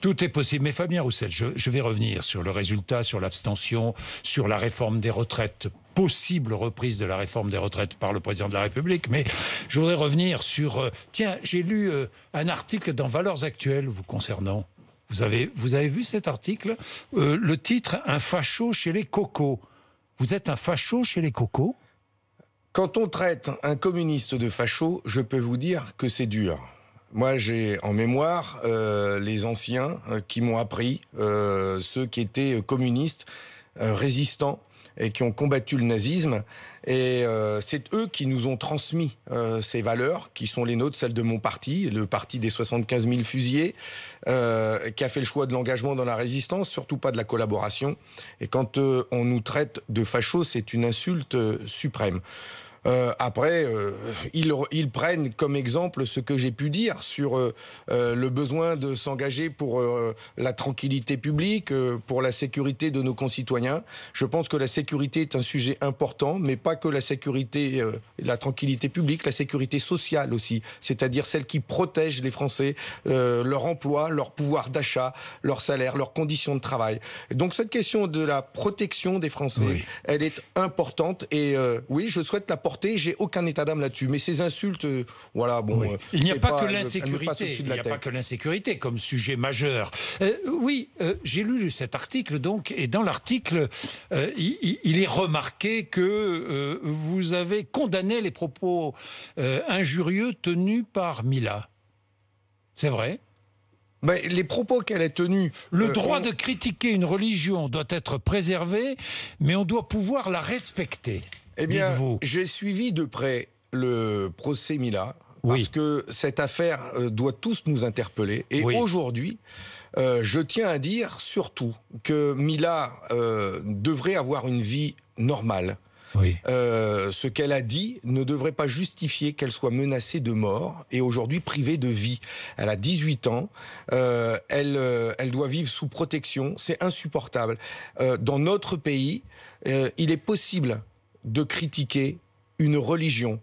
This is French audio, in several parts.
Tout est possible. Mais Fabien Roussel, je, je vais revenir sur le résultat, sur l'abstention, sur la réforme des retraites, possible reprise de la réforme des retraites par le président de la République. Mais je voudrais revenir sur... Euh, tiens, j'ai lu euh, un article dans Valeurs Actuelles vous concernant. Vous avez, vous avez vu cet article euh, Le titre, Un facho chez les cocos. Vous êtes un facho chez les cocos Quand on traite un communiste de facho, je peux vous dire que c'est dur. Moi, j'ai en mémoire euh, les anciens euh, qui m'ont appris, euh, ceux qui étaient communistes, résistants et qui ont combattu le nazisme. Et c'est eux qui nous ont transmis ces valeurs, qui sont les nôtres, celles de mon parti, le parti des 75 000 fusillés, qui a fait le choix de l'engagement dans la résistance, surtout pas de la collaboration. Et quand on nous traite de fachos, c'est une insulte suprême. Euh, après, euh, ils, prennent comme exemple ce que j'ai pu dire sur euh, le besoin de s'engager pour la tranquillité publique, pour la sécurité de nos concitoyens. Je pense que la sécurité est un sujet important, mais pas que la sécurité, la tranquillité publique, la sécurité sociale aussi, c'est-à-dire celle qui protège les Français, leur emploi, leur pouvoir d'achat, leur salaire, leurs conditions de travail. Donc cette question de la protection des Français, elle est importante et oui, je souhaite la porter j'ai aucun état d'âme là-dessus. Mais ces insultes, euh, voilà, bon. Euh, il n'y a pas, que l'insécurité. Il a pas que l'insécurité comme sujet majeur. Euh, oui, j'ai lu cet article donc, et dans l'article, il, est remarqué que vous avez condamné les propos injurieux tenus par Mila. C'est vrai Mais ben, les propos qu'elle a tenus. Le droit de critiquer une religion doit être préservé, mais on doit pouvoir la respecter. Eh bien, j'ai suivi de près le procès Mila. Parce que cette affaire euh, doit tous nous interpeller. Et aujourd'hui, euh, je tiens à dire surtout que Mila euh, devrait avoir une vie normale. Oui. ce qu'elle a dit ne devrait pas justifier qu'elle soit menacée de mort et aujourd'hui privée de vie. Elle a 18 ans, elle, elle doit vivre sous protection, c'est insupportable. dans notre pays, il est possible de critiquer une religion.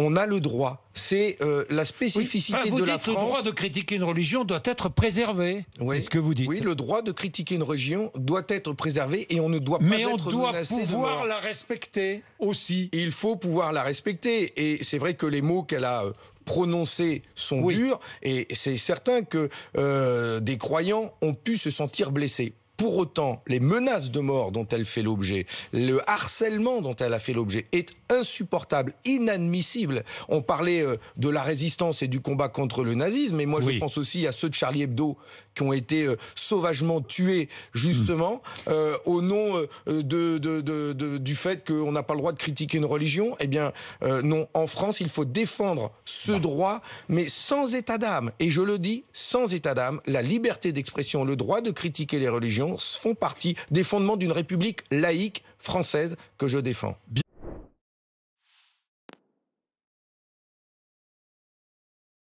On a le droit. C'est euh, la spécificité de la France. Le droit de critiquer une religion doit être préservé. Oui. C'est ce que vous dites. Oui, le droit de critiquer une religion doit être préservé et on ne doit pas Mais on doit pouvoir la respecter aussi. Il faut pouvoir la respecter et c'est vrai que les mots qu'elle a euh, prononcés sont durs et c'est certain que euh, des croyants ont pu se sentir blessés. Pour autant, les menaces de mort dont elle fait l'objet, le harcèlement dont elle a fait l'objet est insupportable, inadmissible. On parlait euh, de la résistance et du combat contre le nazisme, mais moi je pense aussi à ceux de Charlie Hebdo qui ont été euh, sauvagement tués justement hmm. euh, au nom du fait qu'on n'a pas le droit de critiquer une religion. Eh bien non, en France, il faut défendre ce bah. droit, mais sans état d'âme. Et je le dis, sans état d'âme, la liberté d'expression, le droit de critiquer les religions font partie des fondements d'une République laïque française que je défends.